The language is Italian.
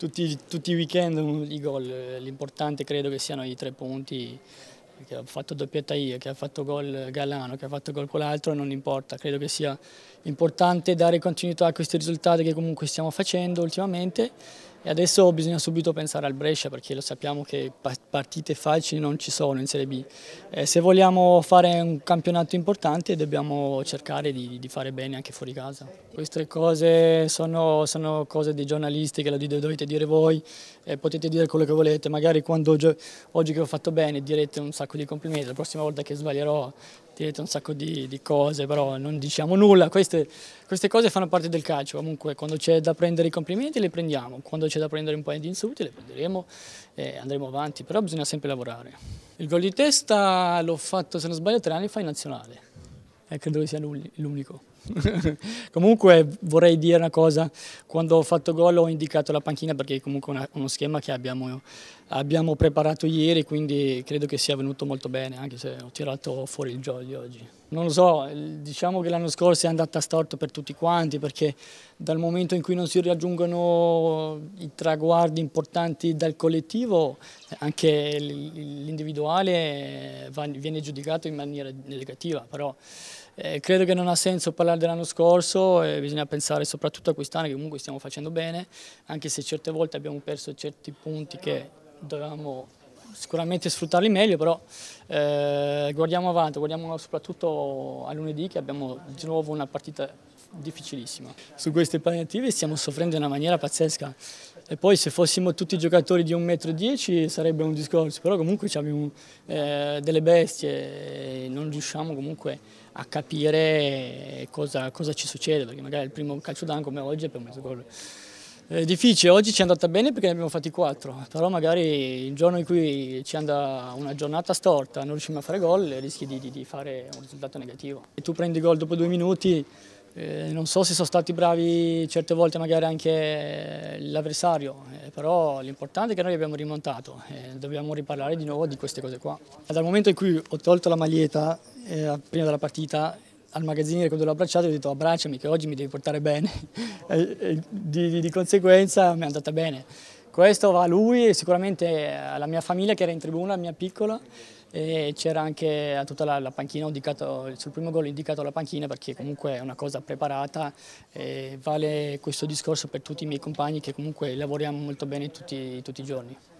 tutti, tutti, i weekend i gol, l'importante credo che siano i tre punti, che ha fatto doppietta io, che ha fatto gol Galano, che ha fatto gol quell'altro, non importa, credo che sia importante dare continuità a questi risultati che comunque stiamo facendo ultimamente e adesso bisogna subito pensare al Brescia perché lo sappiamo che partite facili non ci sono in Serie B. Eh, se vogliamo fare un campionato importante dobbiamo cercare di, di fare bene anche fuori casa. Queste cose sono, sono cose dei giornalisti che lo dovete dire voi, eh, potete dire quello che volete, magari quando oggi che ho fatto bene direte un sacco di complimenti, la prossima volta che sbaglierò dietro un sacco di, di cose, però non diciamo nulla, queste, queste, cose fanno parte del calcio, comunque quando c'è da prendere i complimenti le prendiamo, quando c'è da prendere un paio di insulti le prenderemo e andremo avanti, però bisogna sempre lavorare. Il gol di testa l'ho fatto, se non sbaglio, tre anni fa in nazionale e eh, credo che sia l'unico. comunque vorrei dire una cosa, quando ho fatto gol ho indicato la panchina perché comunque è uno schema che abbiamo abbiamo preparato ieri, quindi credo che sia venuto molto bene, anche se ho tirato fuori il gioio oggi. Non lo so, diciamo che l'anno scorso è andata storto per tutti quanti, perché dal momento in cui non si raggiungono i traguardi importanti dal collettivo, anche l'individuale viene giudicato in maniera negativa, però eh, credo che non ha senso parlare dell'anno scorso, eh, bisogna pensare soprattutto a quest'anno che comunque stiamo facendo bene, anche se certe volte abbiamo perso certi punti che dovevamo sicuramente sfruttarli meglio, però eh, guardiamo avanti, guardiamo soprattutto a lunedì che abbiamo di nuovo una partita difficilissima. Su queste palliative stiamo soffrendo in una maniera pazzesca e poi se fossimo tutti giocatori di 1,10 m sarebbe un discorso, però comunque abbiamo eh, delle bestie e non riusciamo comunque a capire cosa, cosa ci succede, perché magari il primo calcio d'anco come oggi è per mezzo gol. È difficile, oggi ci è andata bene perché ne abbiamo fatti quattro, però magari il giorno in cui ci anda una giornata storta, non riusciamo a fare gol, rischi di, di, di fare un risultato negativo. E tu prendi gol dopo due minuti, eh, non so se sono stati bravi certe volte magari anche l'avversario, eh, però l'importante è che noi abbiamo rimontato e eh, dobbiamo riparlare di nuovo di queste cose qua. Dal momento in cui ho tolto la maglietta eh, prima della partita al magazziniere quando l'ho abbracciato gli ho detto abbracciami che oggi mi devi portare bene e, di, di, di conseguenza mi è andata bene. Questo va a lui e sicuramente alla mia famiglia che era in tribuna, la mia piccola, e c'era anche a tutta la, la panchina, indicato, sul primo gol ho indicato la panchina perché comunque è una cosa preparata e vale questo discorso per tutti i miei compagni che comunque lavoriamo molto bene tutti, tutti i giorni.